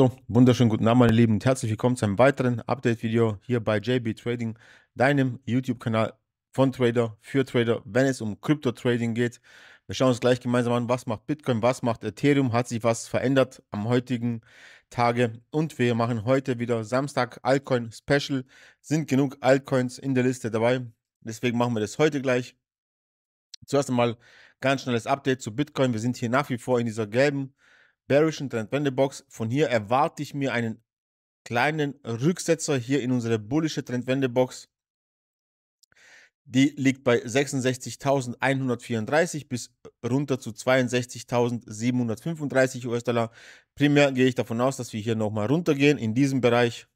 So, wunderschönen guten Abend, meine Lieben, und herzlich willkommen zu einem weiteren Update-Video hier bei JB Trading, deinem YouTube-Kanal von Trader für Trader, wenn es um Krypto-Trading geht. Wir schauen uns gleich gemeinsam an, was macht Bitcoin, was macht Ethereum, hat sich was verändert am heutigen Tage. Und wir machen heute wieder Samstag Altcoin Special. Sind genug Altcoins in der Liste dabei. Deswegen machen wir das heute gleich. Zuerst einmal ganz schnelles Update zu Bitcoin. Wir sind hier nach wie vor in dieser gelben Bayerischen Trendwendebox. Von hier erwarte ich mir einen kleinen Rücksetzer hier in unsere bullische Trendwendebox. Die liegt bei 66.134 bis runter zu 62.735 US-Dollar. Primär gehe ich davon aus, dass wir hier nochmal runtergehen in diesem Bereich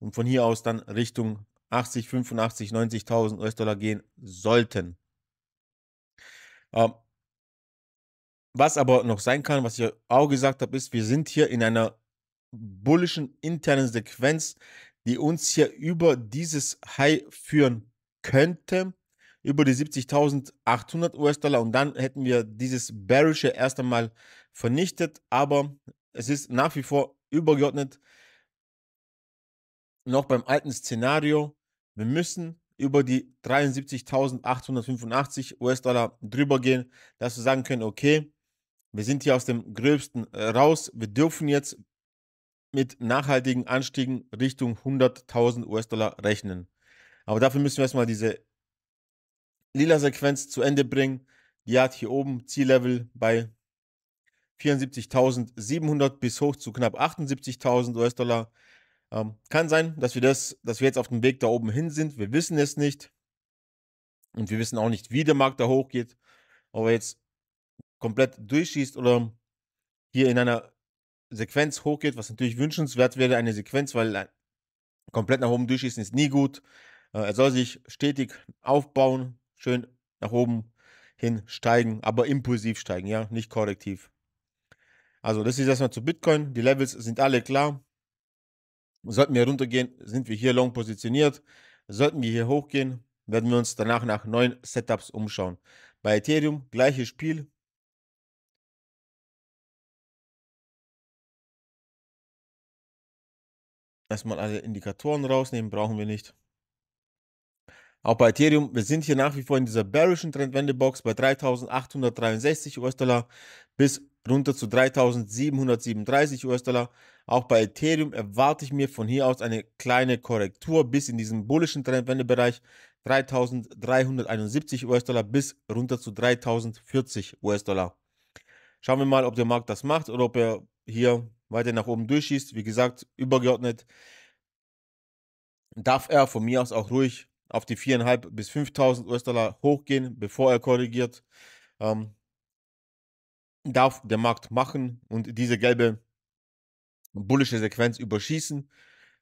und von hier aus dann Richtung 80, 85, 90.000 US-Dollar gehen sollten. Ähm, was aber noch sein kann, was ich auch gesagt habe, ist, wir sind hier in einer bullischen internen Sequenz, die uns hier über dieses High führen könnte, über die 70.800 US-Dollar und dann hätten wir dieses bearische erst einmal vernichtet, aber es ist nach wie vor übergeordnet noch beim alten Szenario, wir müssen über die 73.885 US-Dollar drüber gehen, dass wir sagen können, okay, wir sind hier aus dem Gröbsten äh, raus. Wir dürfen jetzt mit nachhaltigen Anstiegen Richtung 100.000 US-Dollar rechnen. Aber dafür müssen wir erstmal diese lila Sequenz zu Ende bringen. Die hat hier oben Ziellevel bei 74.700 bis hoch zu knapp 78.000 US-Dollar. Ähm, kann sein, dass wir das, dass wir jetzt auf dem Weg da oben hin sind. Wir wissen es nicht. Und wir wissen auch nicht, wie der Markt da hochgeht. Aber jetzt komplett durchschießt oder hier in einer Sequenz hochgeht, was natürlich wünschenswert wäre, eine Sequenz, weil komplett nach oben durchschießen ist nie gut. Äh, er soll sich stetig aufbauen, schön nach oben hin steigen, aber impulsiv steigen, ja, nicht korrektiv. Also, das ist erstmal zu Bitcoin. Die Levels sind alle klar. Sollten wir runtergehen, sind wir hier long positioniert. Sollten wir hier hochgehen, werden wir uns danach nach neuen Setups umschauen. Bei Ethereum gleiches Spiel, erstmal alle Indikatoren rausnehmen, brauchen wir nicht. Auch bei Ethereum, wir sind hier nach wie vor in dieser bearischen Trendwendebox bei 3.863 US-Dollar bis runter zu 3.737 US-Dollar. Auch bei Ethereum erwarte ich mir von hier aus eine kleine Korrektur bis in diesen bullischen Trendwendebereich 3.371 US-Dollar bis runter zu 3.040 US-Dollar. Schauen wir mal, ob der Markt das macht oder ob er hier weiter nach oben durchschießt. Wie gesagt, übergeordnet darf er von mir aus auch ruhig auf die 4.500 bis 5.000 US-Dollar hochgehen, bevor er korrigiert. Ähm, darf der Markt machen und diese gelbe bullische Sequenz überschießen.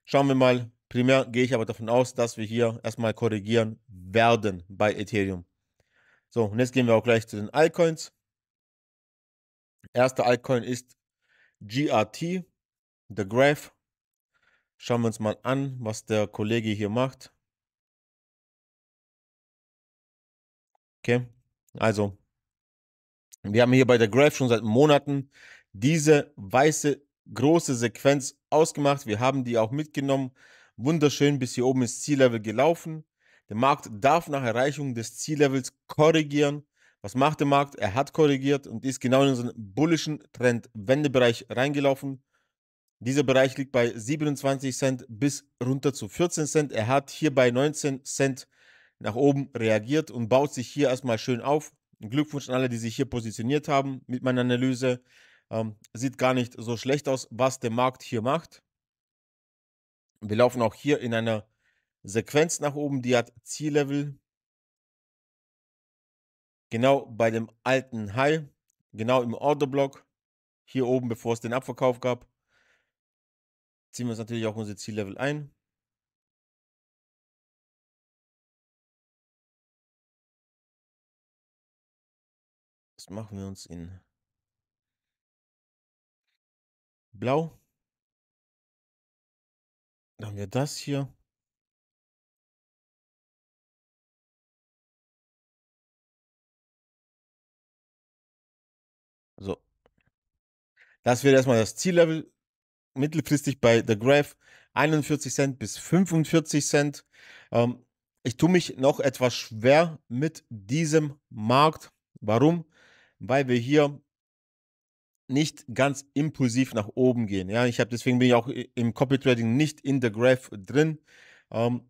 Schauen wir mal. Primär gehe ich aber davon aus, dass wir hier erstmal korrigieren werden bei Ethereum. So, und jetzt gehen wir auch gleich zu den Altcoins. Erster Altcoin ist GRT, The Graph. Schauen wir uns mal an, was der Kollege hier macht. Okay, also wir haben hier bei der Graph schon seit Monaten diese weiße große Sequenz ausgemacht. Wir haben die auch mitgenommen. Wunderschön bis hier oben ist Ziellevel gelaufen. Der Markt darf nach Erreichung des Ziellevels korrigieren was macht der Markt? Er hat korrigiert und ist genau in unseren bullischen Trend-Wendebereich reingelaufen. Dieser Bereich liegt bei 27 Cent bis runter zu 14 Cent. Er hat hier bei 19 Cent nach oben reagiert und baut sich hier erstmal schön auf. Glückwunsch an alle, die sich hier positioniert haben mit meiner Analyse. Ähm, sieht gar nicht so schlecht aus, was der Markt hier macht. Wir laufen auch hier in einer Sequenz nach oben, die hat Ziellevel genau bei dem alten High, genau im Orderblock, hier oben, bevor es den Abverkauf gab, ziehen wir uns natürlich auch unser Ziellevel ein. Das machen wir uns in blau. Dann haben wir das hier. Das wäre erstmal das Ziellevel. Mittelfristig bei The Graph 41 Cent bis 45 Cent. Ähm, ich tue mich noch etwas schwer mit diesem Markt. Warum? Weil wir hier nicht ganz impulsiv nach oben gehen. Ja, ich habe deswegen bin ich auch im Copy Trading nicht in The Graph drin. Ähm,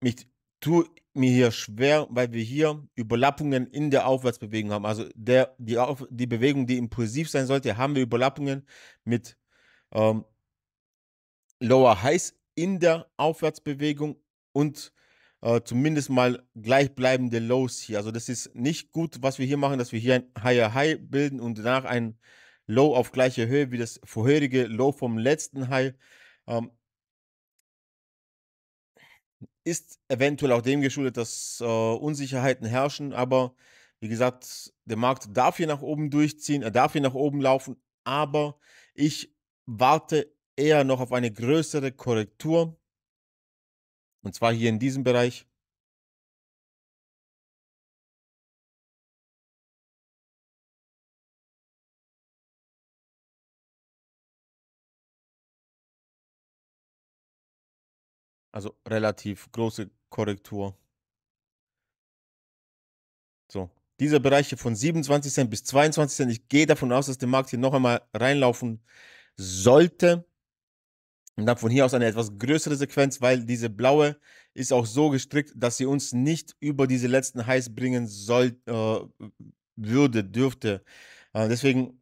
mich tue mir hier schwer, weil wir hier Überlappungen in der Aufwärtsbewegung haben. Also der, die, Auf, die Bewegung, die impulsiv sein sollte, haben wir Überlappungen mit ähm, Lower Highs in der Aufwärtsbewegung und äh, zumindest mal gleichbleibende Lows hier. Also das ist nicht gut, was wir hier machen, dass wir hier ein Higher High bilden und danach ein Low auf gleicher Höhe wie das vorherige Low vom letzten High. Ähm, ist eventuell auch dem geschuldet, dass äh, Unsicherheiten herrschen, aber wie gesagt, der Markt darf hier nach oben durchziehen, er darf hier nach oben laufen, aber ich warte eher noch auf eine größere Korrektur. Und zwar hier in diesem Bereich. Also relativ große Korrektur. So, diese Bereiche von 27 Cent bis 22 Cent, ich gehe davon aus, dass der Markt hier noch einmal reinlaufen sollte. Und dann von hier aus eine etwas größere Sequenz, weil diese blaue ist auch so gestrickt, dass sie uns nicht über diese letzten Highs bringen soll, äh, würde, dürfte. Äh, deswegen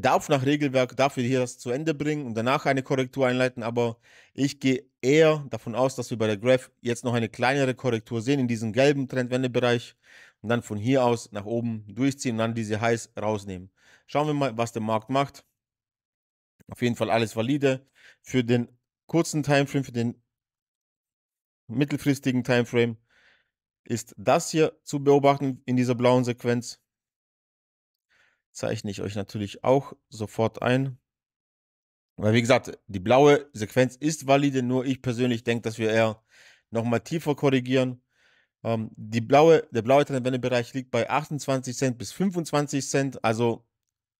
darf nach Regelwerk, darf hier das zu Ende bringen und danach eine Korrektur einleiten, aber ich gehe eher davon aus, dass wir bei der Graph jetzt noch eine kleinere Korrektur sehen in diesem gelben Trendwendebereich und dann von hier aus nach oben durchziehen und dann diese Highs rausnehmen. Schauen wir mal, was der Markt macht. Auf jeden Fall alles valide. Für den kurzen Timeframe, für den mittelfristigen Timeframe ist das hier zu beobachten in dieser blauen Sequenz zeichne ich euch natürlich auch sofort ein. Weil, wie gesagt, die blaue Sequenz ist valide, nur ich persönlich denke, dass wir eher nochmal tiefer korrigieren. Ähm, die blaue, der blaue Trendwendebereich liegt bei 28 Cent bis 25 Cent, also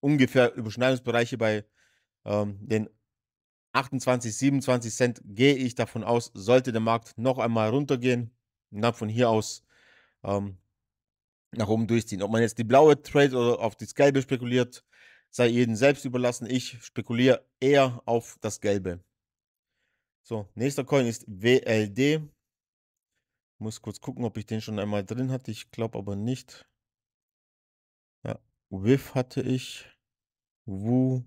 ungefähr Überschneidungsbereiche bei ähm, den 28, 27 Cent gehe ich davon aus, sollte der Markt noch einmal runtergehen. Und dann von hier aus ähm, nach oben durchziehen. Ob man jetzt die blaue Trade oder auf das Gelbe spekuliert, sei jedem selbst überlassen. Ich spekuliere eher auf das Gelbe. So, nächster Coin ist WLD. Muss kurz gucken, ob ich den schon einmal drin hatte. Ich glaube aber nicht. Ja, WIF hatte ich. Wu.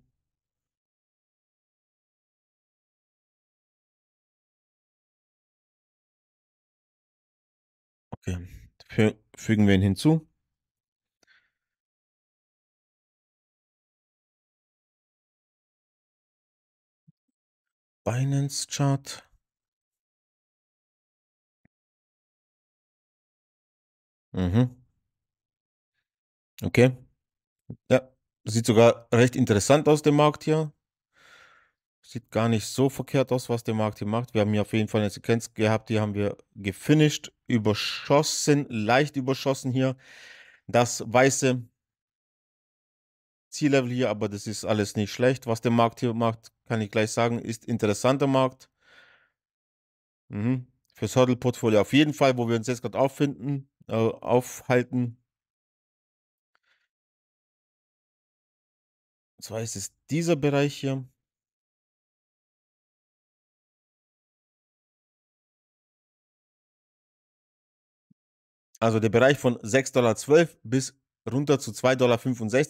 Okay. Für Fügen wir ihn hinzu. Binance Chart. Mhm. Okay. Ja, sieht sogar recht interessant aus, dem Markt hier. Sieht gar nicht so verkehrt aus, was der Markt hier macht. Wir haben hier auf jeden Fall eine Sequenz gehabt, die haben wir gefinisht, überschossen, leicht überschossen hier. Das weiße Ziellevel hier, aber das ist alles nicht schlecht. Was der Markt hier macht, kann ich gleich sagen, ist interessanter Markt. Mhm. Fürs hurdle portfolio auf jeden Fall, wo wir uns jetzt gerade auffinden, äh, aufhalten. Und zwar ist es dieser Bereich hier. also der Bereich von 6,12 Dollar bis runter zu 2,65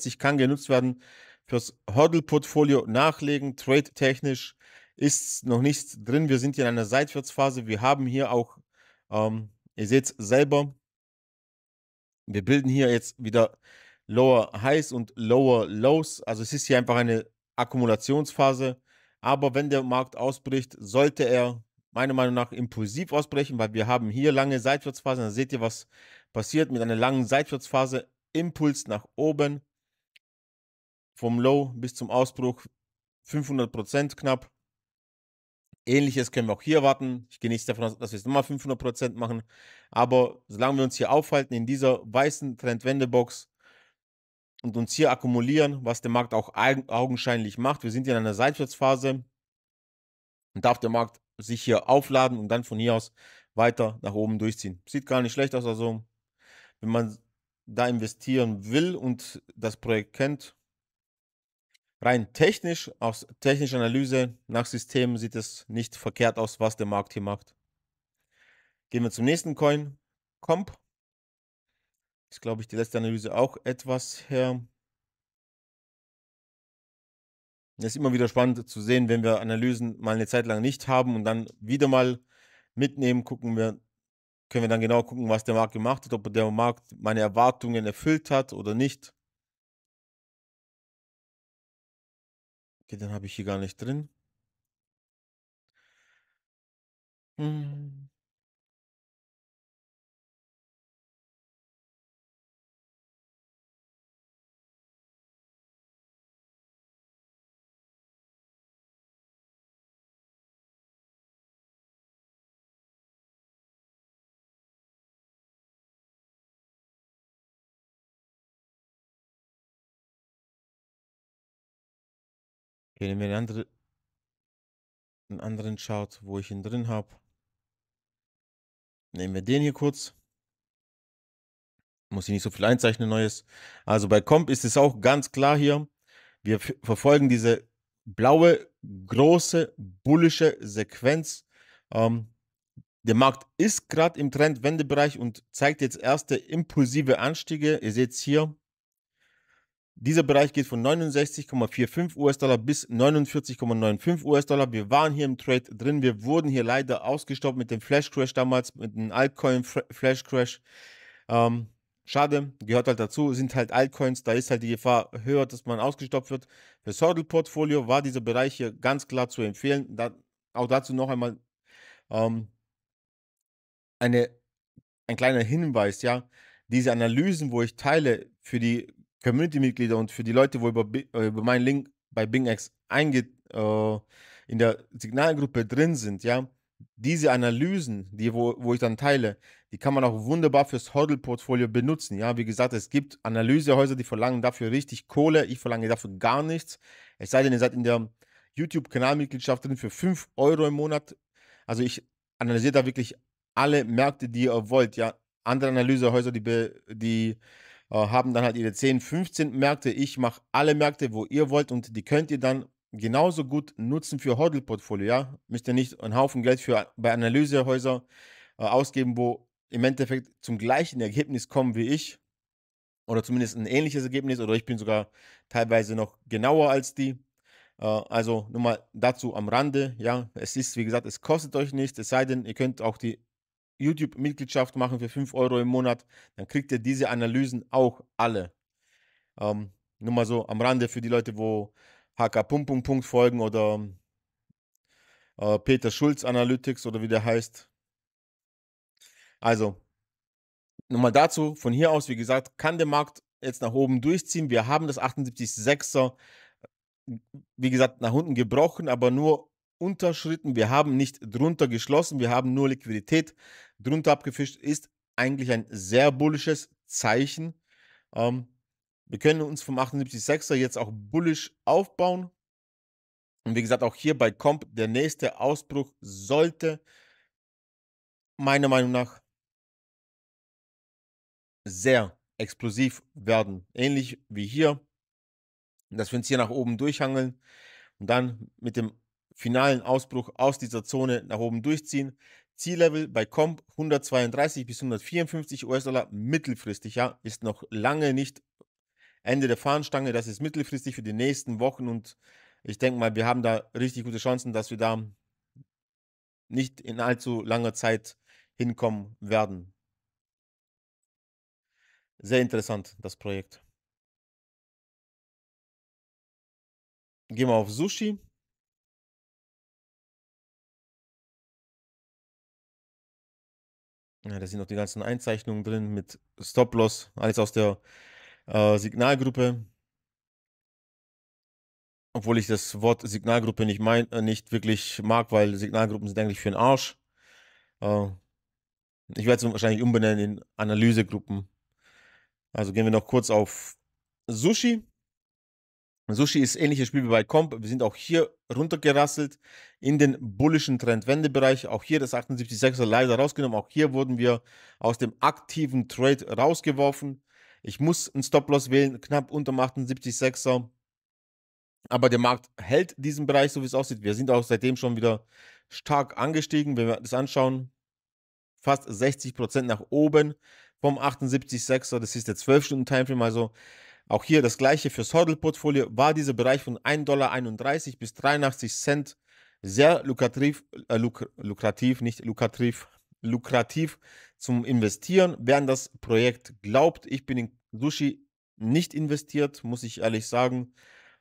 Dollar kann genutzt werden fürs hurdle portfolio nachlegen, trade-technisch ist noch nichts drin. Wir sind hier in einer Seitwärtsphase. Wir haben hier auch, ähm, ihr seht es selber, wir bilden hier jetzt wieder Lower Highs und Lower Lows. Also es ist hier einfach eine Akkumulationsphase. Aber wenn der Markt ausbricht, sollte er meiner Meinung nach impulsiv ausbrechen, weil wir haben hier lange Seitwärtsphasen. Da seht ihr, was passiert mit einer langen Seitwärtsphase. Impuls nach oben, vom Low bis zum Ausbruch 500% Prozent knapp. Ähnliches können wir auch hier erwarten. Ich gehe nicht davon aus, dass wir es nochmal 500% Prozent machen. Aber solange wir uns hier aufhalten in dieser weißen Trendwendebox und uns hier akkumulieren, was der Markt auch augenscheinlich macht, wir sind in einer Seitwärtsphase und darf der Markt sich hier aufladen und dann von hier aus weiter nach oben durchziehen. Sieht gar nicht schlecht aus. Also, wenn man da investieren will und das Projekt kennt, rein technisch, aus technischer Analyse nach System sieht es nicht verkehrt aus, was der Markt hier macht. Gehen wir zum nächsten Coin, Comp. Ist, glaube ich, die letzte Analyse auch etwas her. Das ist immer wieder spannend zu sehen, wenn wir Analysen mal eine Zeit lang nicht haben und dann wieder mal mitnehmen, gucken wir, können wir dann genau gucken, was der Markt gemacht hat, ob der Markt meine Erwartungen erfüllt hat oder nicht. Okay, dann habe ich hier gar nicht drin. Hm. Wenn ihr eine andere, einen anderen Chart, wo ich ihn drin habe, nehmen wir den hier kurz. Muss ich nicht so viel einzeichnen, Neues. Also bei Comp ist es auch ganz klar hier. Wir verfolgen diese blaue, große, bullische Sequenz. Ähm, der Markt ist gerade im Trendwendebereich und zeigt jetzt erste impulsive Anstiege. Ihr seht es hier. Dieser Bereich geht von 69,45 US-Dollar bis 49,95 US-Dollar. Wir waren hier im Trade drin. Wir wurden hier leider ausgestoppt mit dem Flash Crash damals, mit dem Altcoin Flash Crash. Ähm, schade, gehört halt dazu. Sind halt Altcoins, da ist halt die Gefahr höher, dass man ausgestoppt wird. Für Sorrel Portfolio war dieser Bereich hier ganz klar zu empfehlen. Da, auch dazu noch einmal ähm, eine, ein kleiner Hinweis, ja. Diese Analysen, wo ich teile für die Community-Mitglieder und für die Leute, wo über, äh, über meinen Link bei BingX eingeht, äh, in der Signalgruppe drin sind, ja, diese Analysen, die, wo, wo ich dann teile, die kann man auch wunderbar fürs Hodl-Portfolio benutzen. Ja, wie gesagt, es gibt Analysehäuser, die verlangen dafür richtig Kohle. Ich verlange dafür gar nichts. Es sei denn, ihr seid in der YouTube-Kanalmitgliedschaft drin für 5 Euro im Monat. Also ich analysiere da wirklich alle Märkte, die ihr wollt. Ja, andere Analysehäuser, die, die äh, haben dann halt ihre 10, 15 Märkte. Ich mache alle Märkte, wo ihr wollt und die könnt ihr dann genauso gut nutzen für Hodl-Portfolio. Ja? Müsst ihr nicht einen Haufen Geld für, bei Analysehäuser äh, ausgeben, wo im Endeffekt zum gleichen Ergebnis kommen wie ich oder zumindest ein ähnliches Ergebnis oder ich bin sogar teilweise noch genauer als die. Äh, also nur mal dazu am Rande. Ja, es ist, wie gesagt, es kostet euch nichts, es sei denn, ihr könnt auch die YouTube-Mitgliedschaft machen für 5 Euro im Monat, dann kriegt ihr diese Analysen auch alle. Ähm, nur mal so am Rande für die Leute, wo HK Punkt, Punkt, Punkt folgen oder äh, Peter Schulz Analytics oder wie der heißt. Also, nochmal dazu, von hier aus, wie gesagt, kann der Markt jetzt nach oben durchziehen. Wir haben das 78.6er, wie gesagt, nach unten gebrochen, aber nur unterschritten, wir haben nicht drunter geschlossen, wir haben nur Liquidität drunter abgefischt, ist eigentlich ein sehr bullisches Zeichen. Ähm, wir können uns vom 78.6er jetzt auch bullisch aufbauen. Und wie gesagt, auch hier bei Comp, der nächste Ausbruch sollte meiner Meinung nach sehr explosiv werden. Ähnlich wie hier, dass wir uns hier nach oben durchhangeln und dann mit dem finalen Ausbruch aus dieser Zone nach oben durchziehen. Ziellevel bei Comp 132 bis 154 US-Dollar mittelfristig, ja, ist noch lange nicht Ende der Fahnenstange. Das ist mittelfristig für die nächsten Wochen und ich denke mal, wir haben da richtig gute Chancen, dass wir da nicht in allzu langer Zeit hinkommen werden. Sehr interessant, das Projekt. Gehen wir auf Sushi. Ja, da sind noch die ganzen Einzeichnungen drin mit Stop-Loss, alles aus der äh, Signalgruppe. Obwohl ich das Wort Signalgruppe nicht, mein, äh, nicht wirklich mag, weil Signalgruppen sind eigentlich für den Arsch. Äh, ich werde es wahrscheinlich umbenennen in Analysegruppen. Also gehen wir noch kurz auf Sushi. Sushi ist ähnliches Spiel wie bei Comp. Wir sind auch hier runtergerasselt in den bullischen Trendwendebereich. Auch hier das 78.6er leider rausgenommen. Auch hier wurden wir aus dem aktiven Trade rausgeworfen. Ich muss einen Stop-Loss wählen, knapp unter dem 78.6er. Aber der Markt hält diesen Bereich, so wie es aussieht. Wir sind auch seitdem schon wieder stark angestiegen. Wenn wir das anschauen, fast 60% Prozent nach oben vom 78.6er. Das ist der 12-Stunden-Timeframe. Also auch hier das gleiche fürs Hodl-Portfolio war dieser Bereich von 1,31 Dollar bis 83 Cent sehr lukrativ, äh, luk lukrativ, nicht lukrativ, lukrativ zum Investieren. Wer an das Projekt glaubt, ich bin in Sushi nicht investiert, muss ich ehrlich sagen.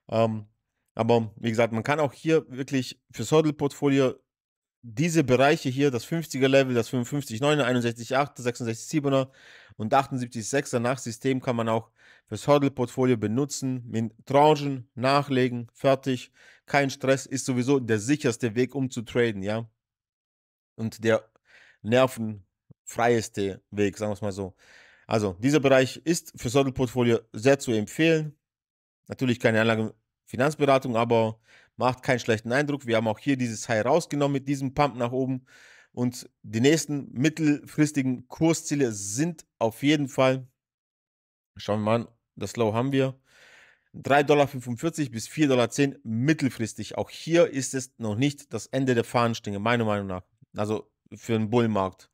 Ähm, aber wie gesagt, man kann auch hier wirklich fürs Hodl-Portfolio diese Bereiche hier, das 50er Level, das 55,9er, 61,8er, 66,7er und 78,6er nach System kann man auch fürs Hodl-Portfolio benutzen, mit Tranchen nachlegen, fertig. Kein Stress ist sowieso der sicherste Weg, um zu traden, ja. Und der nervenfreieste Weg, sagen wir es mal so. Also, dieser Bereich ist fürs Hodl-Portfolio sehr zu empfehlen. Natürlich keine Anlagefinanzberatung, aber macht keinen schlechten Eindruck. Wir haben auch hier dieses High rausgenommen mit diesem Pump nach oben. Und die nächsten mittelfristigen Kursziele sind auf jeden Fall, schauen wir mal das Low haben wir. 3,45 Dollar bis 4,10 Dollar mittelfristig. Auch hier ist es noch nicht das Ende der Fahnenstange, meiner Meinung nach. Also für den Bullmarkt.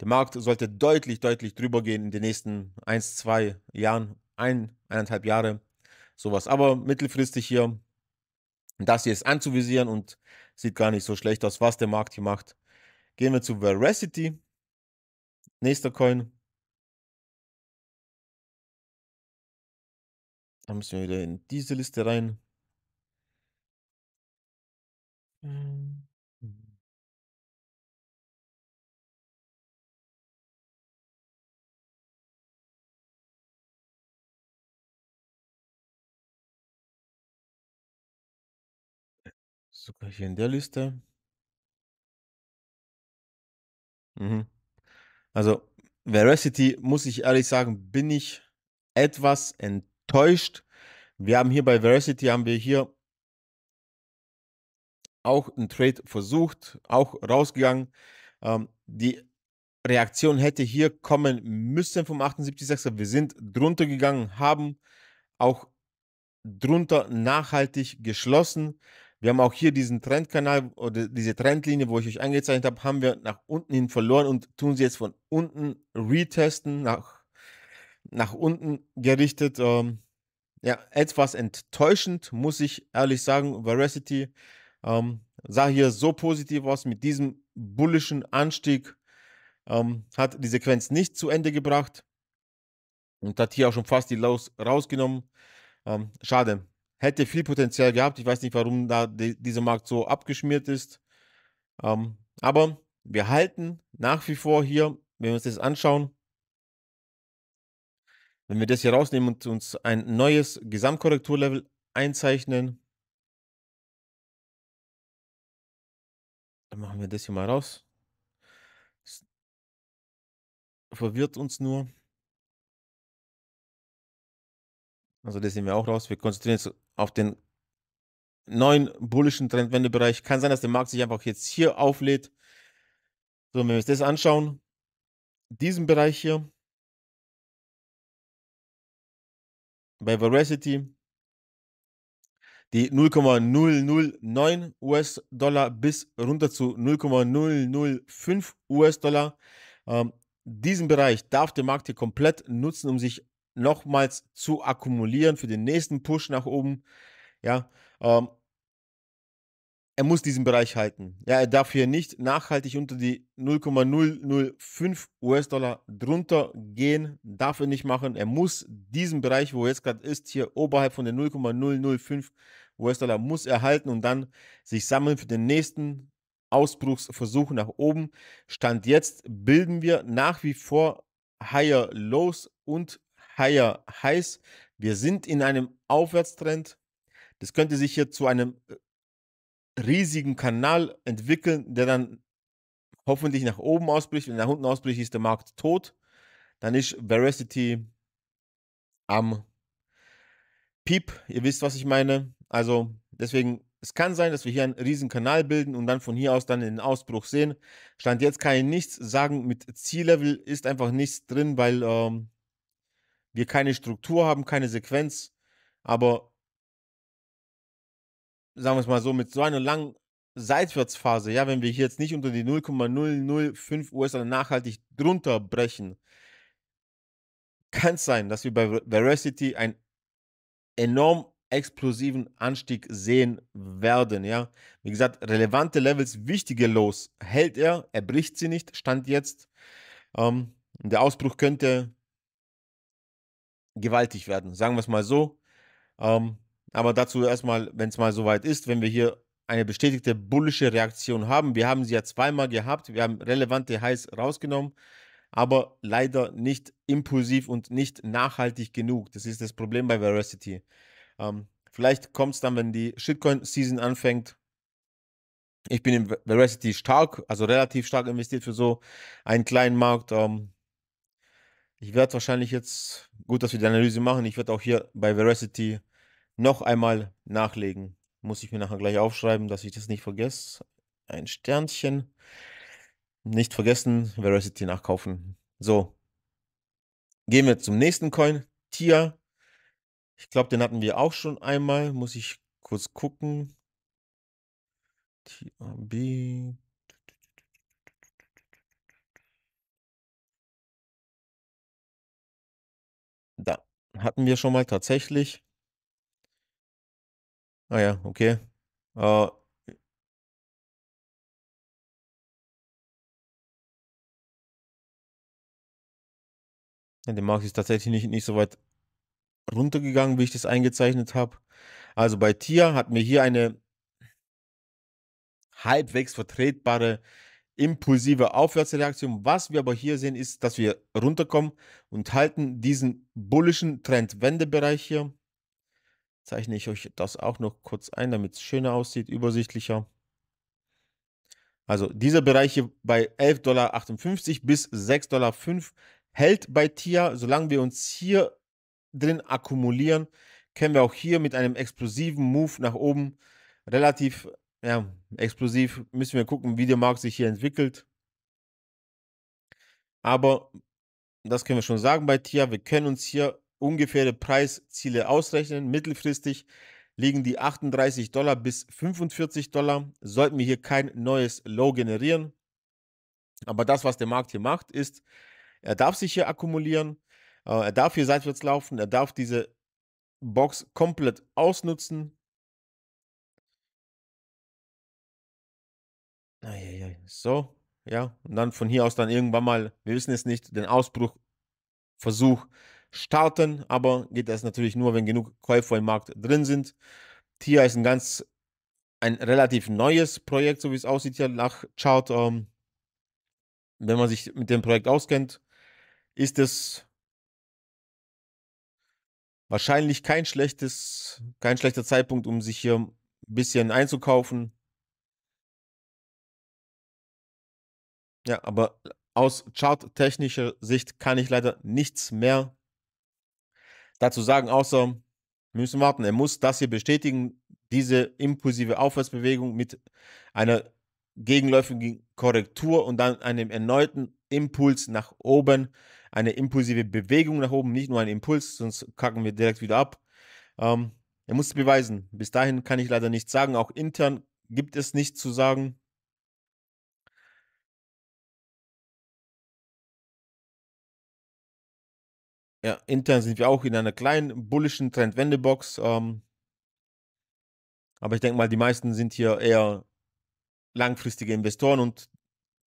Der Markt sollte deutlich, deutlich drüber gehen in den nächsten 1, 2 Jahren, ein, eineinhalb Jahre, sowas. Aber mittelfristig hier, das hier ist anzuvisieren und sieht gar nicht so schlecht aus, was der Markt hier macht. Gehen wir zu Veracity. Nächster Coin. Dann müssen wir wieder in diese Liste rein. Hm. Mhm. Sogar hier in der Liste. Mhm. Also, Veracity, muss ich ehrlich sagen, bin ich etwas enttäuscht täuscht. Wir haben hier bei Veracity, haben wir hier auch einen Trade versucht, auch rausgegangen. Ähm, die Reaktion hätte hier kommen müssen vom 78.6. Wir sind drunter gegangen, haben auch drunter nachhaltig geschlossen. Wir haben auch hier diesen Trendkanal oder diese Trendlinie, wo ich euch angezeichnet habe, haben wir nach unten hin verloren und tun sie jetzt von unten retesten, nach nach unten gerichtet. Ähm, ja, etwas enttäuschend, muss ich ehrlich sagen. Veracity ähm, sah hier so positiv aus mit diesem bullischen Anstieg. Ähm, hat die Sequenz nicht zu Ende gebracht und hat hier auch schon fast die Lows rausgenommen. Ähm, schade. Hätte viel Potenzial gehabt. Ich weiß nicht, warum da die, dieser Markt so abgeschmiert ist. Ähm, aber wir halten nach wie vor hier, wenn wir uns das anschauen, wenn wir das hier rausnehmen und uns ein neues Gesamtkorrekturlevel einzeichnen, dann machen wir das hier mal raus. Das verwirrt uns nur. Also das nehmen wir auch raus. Wir konzentrieren uns auf den neuen bullischen Trendwendebereich. Kann sein, dass der Markt sich einfach jetzt hier auflädt. So, wenn wir uns das anschauen, diesen Bereich hier, bei Veracity, die 0,009 US-Dollar bis runter zu 0,005 US-Dollar. Ähm, diesen Bereich darf der Markt hier komplett nutzen, um sich nochmals zu akkumulieren für den nächsten Push nach oben. Ja, ähm, er muss diesen Bereich halten. Ja, er darf hier nicht nachhaltig unter die 0,005 US-Dollar drunter gehen. Darf er nicht machen. Er muss diesen Bereich, wo er jetzt gerade ist, hier oberhalb von den 0,005 US-Dollar, muss er halten und dann sich sammeln für den nächsten Ausbruchsversuch nach oben. Stand jetzt bilden wir nach wie vor Higher Lows und Higher Highs. Wir sind in einem Aufwärtstrend. Das könnte sich hier zu einem äh, riesigen Kanal entwickeln, der dann hoffentlich nach oben ausbricht. Wenn nach unten ausbricht, ist der Markt tot. Dann ist Veracity am Piep. Ihr wisst, was ich meine. Also deswegen, es kann sein, dass wir hier einen riesigen Kanal bilden und dann von hier aus dann den Ausbruch sehen. Stand jetzt kann ich nichts sagen. Mit Ziellevel ist einfach nichts drin, weil ähm, wir keine Struktur haben, keine Sequenz. Aber sagen wir es mal so, mit so einer langen Seitwärtsphase, ja, wenn wir hier jetzt nicht unter die 0,005 US-Dollar nachhaltig drunter brechen, kann es sein, dass wir bei Veracity einen enorm explosiven Anstieg sehen werden, ja. Wie gesagt, relevante Levels, wichtige Lows hält er, er bricht sie nicht, stand jetzt. Ähm, der Ausbruch könnte gewaltig werden, sagen wir es mal so. Ähm, aber dazu erstmal, wenn es mal soweit ist, wenn wir hier eine bestätigte bullische Reaktion haben. Wir haben sie ja zweimal gehabt, wir haben relevante Highs rausgenommen, aber leider nicht impulsiv und nicht nachhaltig genug. Das ist das Problem bei Veracity. Ähm, vielleicht kommt es dann, wenn die Shitcoin-Season anfängt. Ich bin in Veracity stark, also relativ stark investiert für so einen kleinen Markt. Ähm, ich werde wahrscheinlich jetzt, gut, dass wir die Analyse machen, ich werde auch hier bei Veracity noch einmal nachlegen. Muss ich mir nachher gleich aufschreiben, dass ich das nicht vergesse. Ein Sternchen. Nicht vergessen, Veracity nachkaufen. So. Gehen wir zum nächsten Coin. Tia. Ich glaube, den hatten wir auch schon einmal. Muss ich kurz gucken. TRB. Da hatten wir schon mal tatsächlich. Ah ja, okay. Äh, Ja, der Markt ist tatsächlich nicht, nicht so weit runtergegangen, wie ich das eingezeichnet habe. Also bei Tia hat mir hier eine halbwegs vertretbare impulsive Aufwärtsreaktion. Was wir aber hier sehen, ist, dass wir runterkommen und halten diesen bullischen Trendwendebereich hier zeichne ich euch das auch noch kurz ein, damit es schöner aussieht, übersichtlicher. Also dieser Bereich hier bei 11,58 Dollar bis 6,05 Dollar hält bei TIA. Solange wir uns hier drin akkumulieren, können wir auch hier mit einem explosiven Move nach oben relativ ja, explosiv müssen wir gucken, wie der Markt sich hier entwickelt. Aber das können wir schon sagen bei TIA. Wir können uns hier ungefähre Preisziele ausrechnen. Mittelfristig liegen die 38 Dollar bis 45 Dollar. Sollten wir hier kein neues Low generieren. Aber das, was der Markt hier macht, ist, er darf sich hier akkumulieren, äh, er darf hier seitwärts laufen, er darf diese Box komplett ausnutzen. So, ja, und dann von hier aus dann irgendwann mal, wir wissen es nicht, den Ausbruch, Versuch starten, aber geht das natürlich nur, wenn genug Käufer im Markt drin sind. TIA ist ein ganz, ein relativ neues Projekt, so wie es aussieht hier nach Chart. Ähm, wenn man sich mit dem Projekt auskennt, ist es wahrscheinlich kein schlechtes, kein schlechter Zeitpunkt, um sich hier ein bisschen einzukaufen. Ja, aber aus charttechnischer Sicht kann ich leider nichts mehr Dazu sagen außer, wir müssen warten, er muss das hier bestätigen, diese impulsive Aufwärtsbewegung mit einer gegenläufigen Korrektur und dann einem erneuten Impuls nach oben, eine impulsive Bewegung nach oben, nicht nur ein Impuls, sonst kacken wir direkt wieder ab. Ähm, er muss es beweisen. Bis dahin kann ich leider nichts sagen. Auch intern gibt es nichts zu sagen. Ja, intern sind wir auch in einer kleinen bullischen Trendwendebox. Ähm, aber ich denke mal, die meisten sind hier eher langfristige Investoren und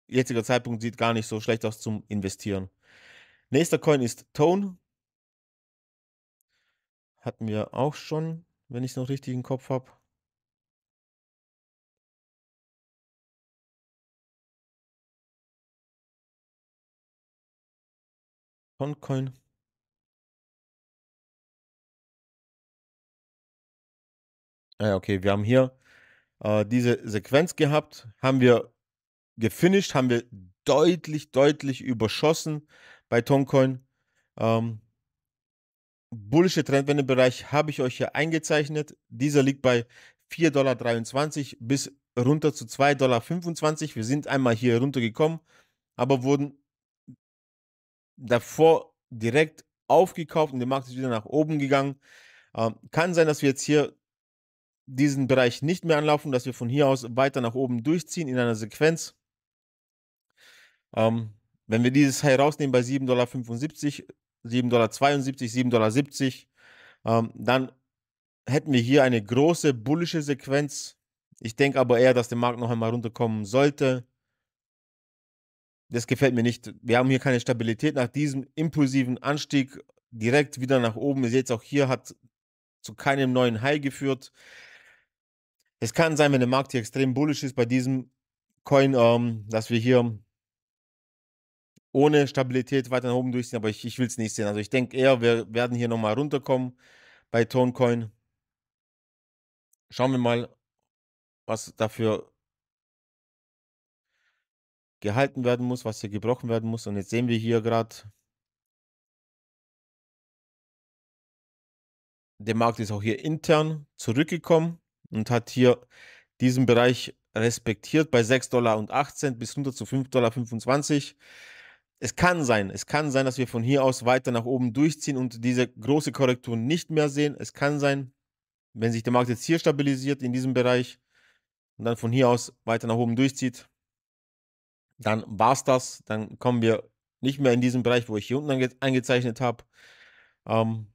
jetziger Zeitpunkt sieht gar nicht so schlecht aus zum Investieren. Nächster Coin ist Tone. Hatten wir auch schon, wenn ich es noch richtig im Kopf habe. Toncoin. Ah okay, wir haben hier äh, diese Sequenz gehabt, haben wir gefinisht, haben wir deutlich, deutlich überschossen bei Toncoin. Ähm, bullische Trendwendebereich habe ich euch hier eingezeichnet. Dieser liegt bei 4,23 Dollar bis runter zu 2,25 Dollar. Wir sind einmal hier runtergekommen, aber wurden davor direkt aufgekauft und der Markt ist wieder nach oben gegangen. Ähm, kann sein, dass wir jetzt hier diesen Bereich nicht mehr anlaufen, dass wir von hier aus weiter nach oben durchziehen in einer Sequenz. Ähm, wenn wir dieses High rausnehmen bei 7,75 Dollar, 7,72 Dollar, 7,70 Dollar, ähm, dann hätten wir hier eine große bullische Sequenz. Ich denke aber eher, dass der Markt noch einmal runterkommen sollte. Das gefällt mir nicht. Wir haben hier keine Stabilität nach diesem impulsiven Anstieg direkt wieder nach oben. Ihr seht es auch hier, hat zu keinem neuen High geführt. Es kann sein, wenn der Markt hier extrem bullish ist bei diesem Coin, ähm, dass wir hier ohne Stabilität weiter nach oben durchziehen, aber ich, ich will es nicht sehen. Also ich denke eher, wir werden hier nochmal runterkommen bei Tonecoin. Schauen wir mal, was dafür gehalten werden muss, was hier gebrochen werden muss. Und jetzt sehen wir hier gerade, der Markt ist auch hier intern zurückgekommen und hat hier diesen Bereich respektiert bei 6,18 Dollar bis runter zu 5,25 Dollar. Es kann sein, es kann sein, dass wir von hier aus weiter nach oben durchziehen und diese große Korrektur nicht mehr sehen. Es kann sein, wenn sich der Markt jetzt hier stabilisiert in diesem Bereich und dann von hier aus weiter nach oben durchzieht, dann war es das. Dann kommen wir nicht mehr in diesen Bereich, wo ich hier unten einge eingezeichnet habe. Ähm,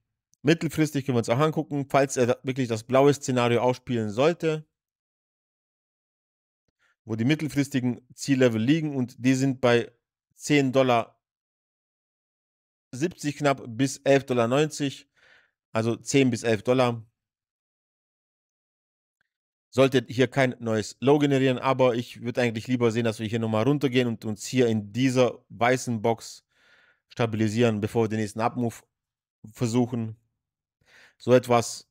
Mittelfristig können wir uns auch angucken, falls er wirklich das blaue Szenario ausspielen sollte, wo die mittelfristigen Ziellevel liegen und die sind bei 10 Dollar 70 knapp bis 11,90 Dollar, also 10 bis 11 Dollar. Sollte hier kein neues Low generieren, aber ich würde eigentlich lieber sehen, dass wir hier nochmal runtergehen und uns hier in dieser weißen Box stabilisieren, bevor wir den nächsten Abmove versuchen so etwas,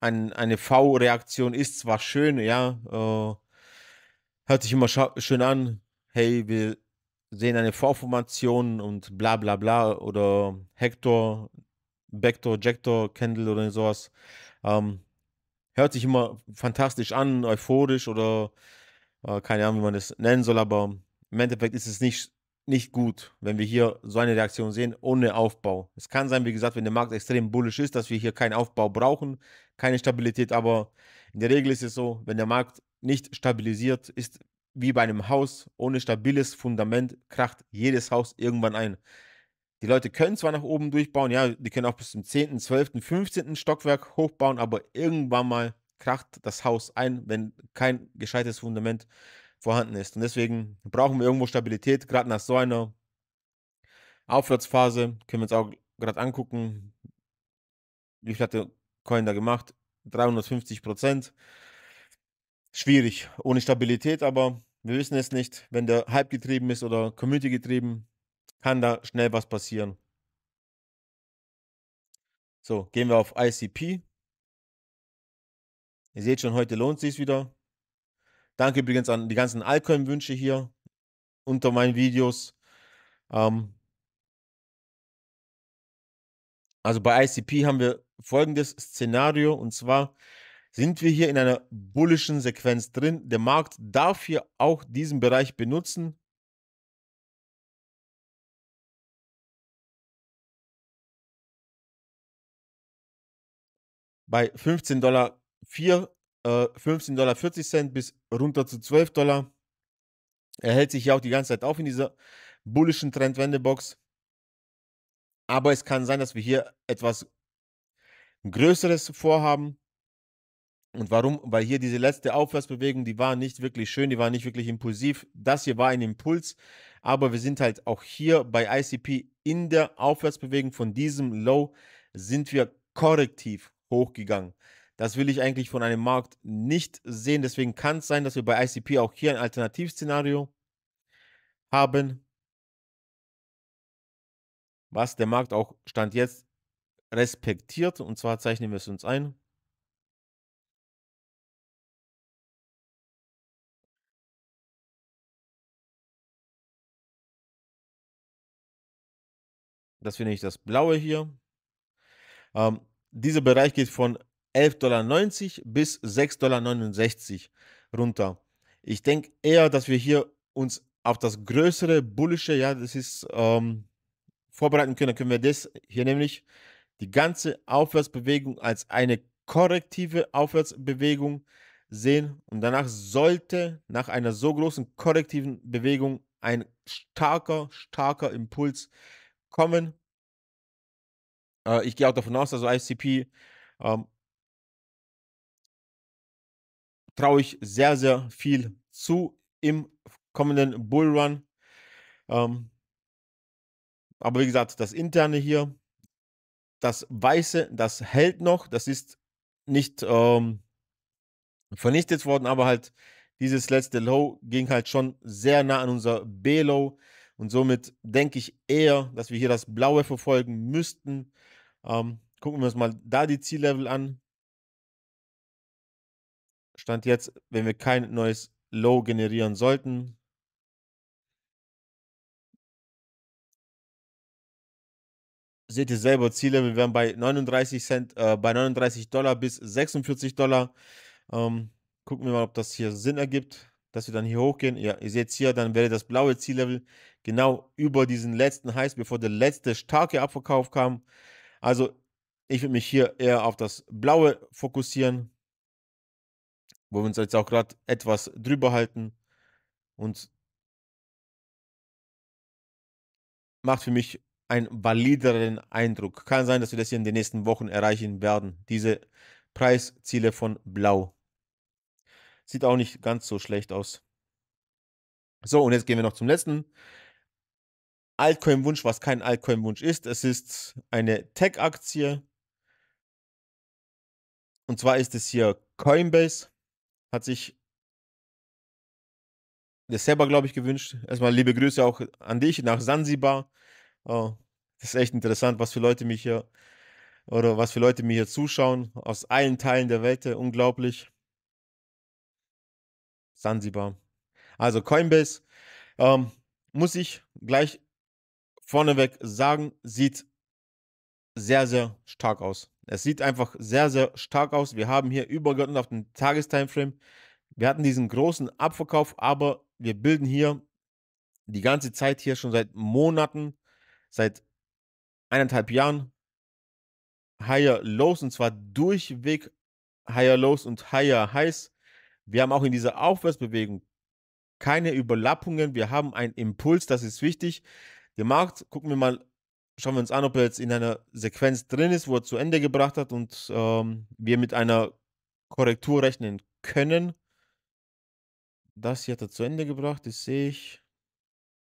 ein, eine V-Reaktion ist zwar schön, ja, äh, hört sich immer schön an, hey, wir sehen eine V-Formation und bla bla bla oder Hector, Vector, Jector, Kendall oder sowas. Ähm, hört sich immer fantastisch an, euphorisch oder äh, keine Ahnung, wie man das nennen soll, aber im Endeffekt ist es nicht nicht gut, wenn wir hier so eine Reaktion sehen, ohne Aufbau. Es kann sein, wie gesagt, wenn der Markt extrem bullisch ist, dass wir hier keinen Aufbau brauchen, keine Stabilität, aber in der Regel ist es so, wenn der Markt nicht stabilisiert ist, wie bei einem Haus, ohne stabiles Fundament kracht jedes Haus irgendwann ein. Die Leute können zwar nach oben durchbauen, ja, die können auch bis zum 10., 12., 15. Stockwerk hochbauen, aber irgendwann mal kracht das Haus ein, wenn kein gescheites Fundament vorhanden ist. Und deswegen brauchen wir irgendwo Stabilität, gerade nach so einer Aufwärtsphase. Können wir uns auch gerade angucken, wie viel hat der Coin da gemacht? 350 Prozent. Schwierig, ohne Stabilität, aber wir wissen es nicht. Wenn der Hype getrieben ist oder Community getrieben, kann da schnell was passieren. So, gehen wir auf ICP. Ihr seht schon, heute lohnt es sich wieder. Danke übrigens an die ganzen Alkohol-Wünsche hier unter meinen Videos. Ähm also bei ICP haben wir folgendes Szenario und zwar sind wir hier in einer bullischen Sequenz drin. Der Markt darf hier auch diesen Bereich benutzen, bei 15 Dollar 15,40 äh, Dollar bis runter zu 12 Dollar. Er hält sich ja auch die ganze Zeit auf in dieser bullischen Trendwendebox. Aber es kann sein, dass wir hier etwas Größeres vorhaben. Und warum? Weil hier diese letzte Aufwärtsbewegung, die war nicht wirklich schön, die war nicht wirklich impulsiv. Das hier war ein Impuls, aber wir sind halt auch hier bei ICP in der Aufwärtsbewegung von diesem Low sind wir korrektiv hochgegangen. Das will ich eigentlich von einem Markt nicht sehen. Deswegen kann es sein, dass wir bei ICP auch hier ein Alternativszenario haben, was der Markt auch Stand jetzt respektiert. Und zwar zeichnen wir es uns ein. Das finde ich das Blaue hier. Ähm, dieser Bereich geht von 11,90 Dollar bis 6,69 Dollar runter. Ich denke eher, dass wir hier uns auf das größere bullische, ja, das ist ähm, vorbereiten können, dann können wir das hier nämlich die ganze Aufwärtsbewegung als eine korrektive Aufwärtsbewegung sehen und danach sollte nach einer so großen korrektiven Bewegung ein starker, starker Impuls kommen. Äh, ich gehe auch davon aus, also ICP ähm, traue ich sehr, sehr viel zu im kommenden Bullrun. Ähm, aber wie gesagt, das interne hier, das Weiße, das hält noch. Das ist nicht ähm, vernichtet worden, aber halt dieses letzte Low ging halt schon sehr nah an unser B-Low. Und somit denke ich eher, dass wir hier das Blaue verfolgen müssten. Ähm, gucken wir uns mal da die Ziellevel an. Stand jetzt, wenn wir kein neues Low generieren sollten, seht ihr selber, Ziellevel wären bei 39 Cent, äh, bei 39 Dollar bis 46 Dollar. Ähm, gucken wir mal, ob das hier Sinn ergibt, dass wir dann hier hochgehen. Ja, ihr seht hier, dann wäre das blaue Ziellevel genau über diesen letzten Heiß, bevor der letzte starke Abverkauf kam. Also ich würde mich hier eher auf das blaue fokussieren wo wir uns jetzt auch gerade etwas drüber halten. Und macht für mich einen valideren Eindruck. Kann sein, dass wir das hier in den nächsten Wochen erreichen werden. Diese Preisziele von Blau. Sieht auch nicht ganz so schlecht aus. So, und jetzt gehen wir noch zum letzten Altcoin-Wunsch, was kein Altcoin-Wunsch ist. Es ist eine Tech-Aktie. Und zwar ist es hier Coinbase hat sich das selber, glaube ich, gewünscht. Erstmal liebe Grüße auch an dich nach Sansibar. Oh, das ist echt interessant, was für Leute mich hier oder was für Leute mir hier zuschauen aus allen Teilen der Welt. Äh, unglaublich. Sansibar. Also Coinbase ähm, muss ich gleich vorneweg sagen, sieht sehr, sehr stark aus. Es sieht einfach sehr, sehr stark aus. Wir haben hier übergeordnet auf den Tagestimeframe. Wir hatten diesen großen Abverkauf, aber wir bilden hier die ganze Zeit hier schon seit Monaten, seit eineinhalb Jahren Higher Lows und zwar durchweg Higher Lows und Higher Highs. Wir haben auch in dieser Aufwärtsbewegung keine Überlappungen. Wir haben einen Impuls, das ist wichtig. Der Markt, gucken wir mal schauen wir uns an, ob er jetzt in einer Sequenz drin ist, wo er zu Ende gebracht hat und ähm, wir mit einer Korrektur rechnen können. Das hier hat er zu Ende gebracht, das sehe ich.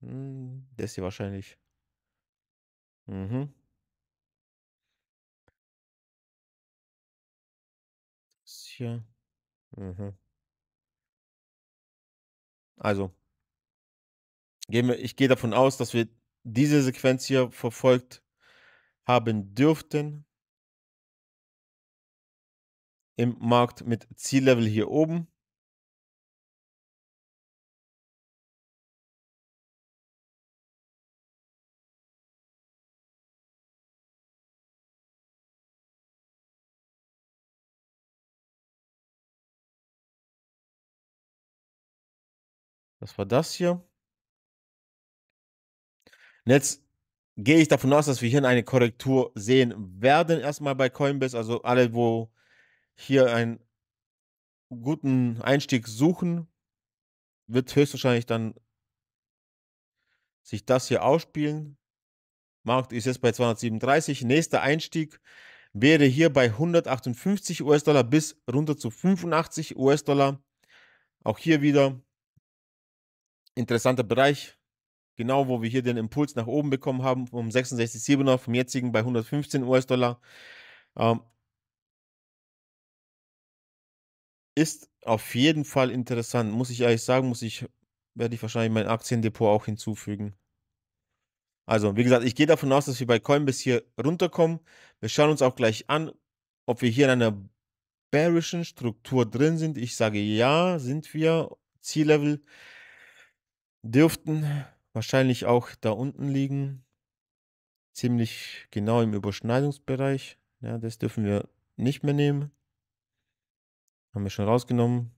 Hm, das hier wahrscheinlich. Mhm. Das hier. Mhm. Also, ich gehe davon aus, dass wir diese Sequenz hier verfolgt haben dürften im Markt mit Ziellevel hier oben. Das war das hier. Und jetzt gehe ich davon aus, dass wir hier eine Korrektur sehen werden, erstmal bei Coinbase. Also alle, wo hier einen guten Einstieg suchen, wird höchstwahrscheinlich dann sich das hier ausspielen. Markt ist jetzt bei 237. Nächster Einstieg wäre hier bei 158 US-Dollar bis runter zu 85 US-Dollar. Auch hier wieder interessanter Bereich genau wo wir hier den Impuls nach oben bekommen haben, um 66,7er vom jetzigen bei 115 US-Dollar, ähm, ist auf jeden Fall interessant, muss ich ehrlich sagen, muss ich, werde ich wahrscheinlich mein Aktiendepot auch hinzufügen. Also, wie gesagt, ich gehe davon aus, dass wir bei Coin bis hier runterkommen. Wir schauen uns auch gleich an, ob wir hier in einer bearischen Struktur drin sind. Ich sage ja, sind wir. Ziellevel dürften Wahrscheinlich auch da unten liegen. Ziemlich genau im Überschneidungsbereich. Ja, das dürfen wir nicht mehr nehmen. Haben wir schon rausgenommen.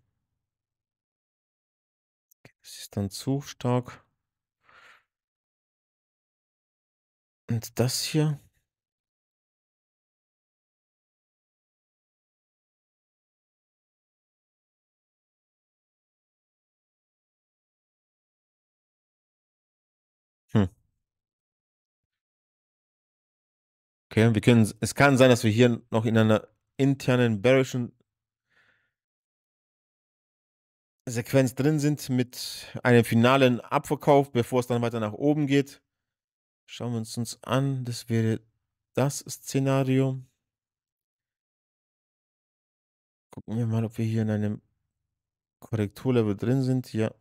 Das ist dann zu stark. Und das hier Okay, wir können, es kann sein, dass wir hier noch in einer internen bearischen Sequenz drin sind mit einem finalen Abverkauf, bevor es dann weiter nach oben geht. Schauen wir uns uns an. Das wäre das Szenario. Gucken wir mal, ob wir hier in einem Korrekturlevel drin sind. Ja.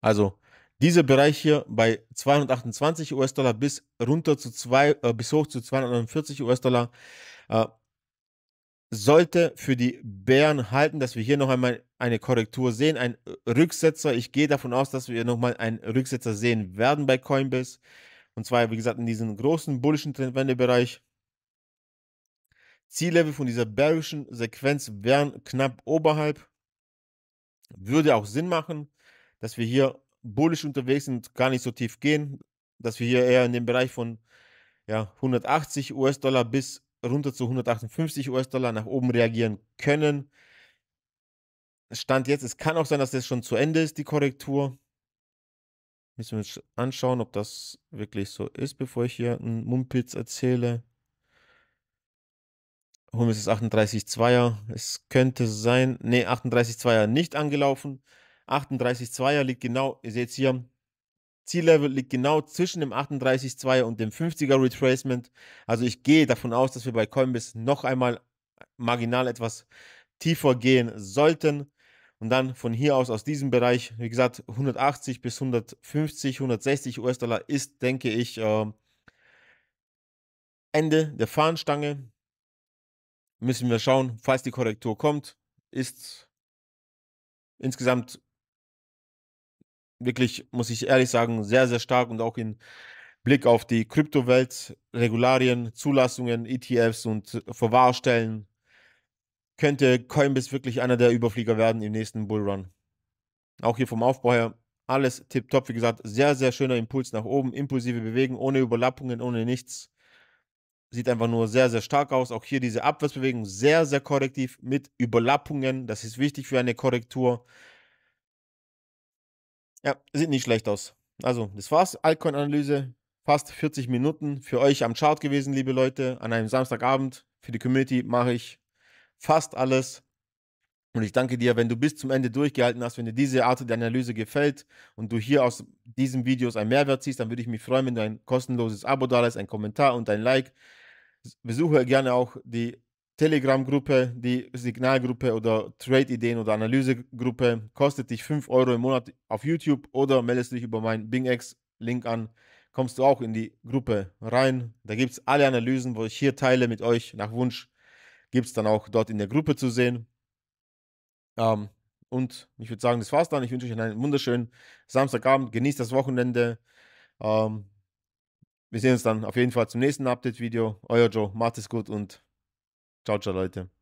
Also dieser Bereich hier bei 228 US-Dollar bis runter zu zwei, äh, bis hoch zu 249 US-Dollar äh, sollte für die Bären halten, dass wir hier noch einmal eine Korrektur sehen, ein äh, Rücksetzer. Ich gehe davon aus, dass wir noch nochmal einen Rücksetzer sehen werden bei Coinbase. Und zwar, wie gesagt, in diesem großen bullischen Trendwendebereich. Ziellevel von dieser bärischen Sequenz wären knapp oberhalb. Würde auch Sinn machen dass wir hier bullisch unterwegs sind, gar nicht so tief gehen, dass wir hier eher in dem Bereich von ja, 180 US-Dollar bis runter zu 158 US-Dollar nach oben reagieren können. Stand jetzt, es kann auch sein, dass das schon zu Ende ist, die Korrektur. Müssen wir uns anschauen, ob das wirklich so ist, bevor ich hier einen Mumpitz erzähle. Holen wir es 38,2er. Es könnte sein, nee, 38,2er nicht angelaufen. 38 Zweier liegt genau, ihr seht es hier, Ziellevel liegt genau zwischen dem 38 Zweier und dem 50er Retracement. Also ich gehe davon aus, dass wir bei Coinbase noch einmal marginal etwas tiefer gehen sollten. Und dann von hier aus, aus diesem Bereich, wie gesagt, 180 bis 150, 160 US-Dollar ist, denke ich, äh, Ende der Fahnenstange. Müssen wir schauen, falls die Korrektur kommt, ist insgesamt wirklich, muss ich ehrlich sagen, sehr, sehr stark und auch in Blick auf die Kryptowelt, Regularien, Zulassungen, ETFs und Verwahrstellen könnte Coinbase wirklich einer der Überflieger werden im nächsten Bullrun. Auch hier vom Aufbau her alles tipptopp. Wie gesagt, sehr, sehr schöner Impuls nach oben, impulsive Bewegung, ohne Überlappungen, ohne nichts. Sieht einfach nur sehr, sehr stark aus. Auch hier diese Abwärtsbewegung sehr, sehr korrektiv mit Überlappungen. Das ist wichtig für eine Korrektur. Ja, sieht nicht schlecht aus. Also, das war's. Altcoin-Analyse. Fast 40 Minuten für euch am Chart gewesen, liebe Leute. An einem Samstagabend für die Community mache ich fast alles. Und ich danke dir, wenn du bis zum Ende durchgehalten hast, wenn dir diese Art der Analyse gefällt und du hier aus diesen Videos einen Mehrwert ziehst, dann würde ich mich freuen, wenn du ein kostenloses Abo da lässt, ein Kommentar und ein Like. Besuche gerne auch die Telegram-Gruppe, die Signalgruppe oder Trade-Ideen oder Analyse-Gruppe. Kostet dich 5 Euro im Monat auf YouTube oder meldest dich über meinen BingX-Link an. Kommst du auch in die Gruppe rein. Da gibt es alle Analysen, wo ich hier teile mit euch nach Wunsch. Gibt es dann auch dort in der Gruppe zu sehen. Ähm, und ich würde sagen, das war's dann. Ich wünsche euch einen wunderschönen Samstagabend. Genießt das Wochenende. Ähm, wir sehen uns dann auf jeden Fall zum nächsten Update-Video. Euer Joe, macht es gut und Ciao, ciao, Leute.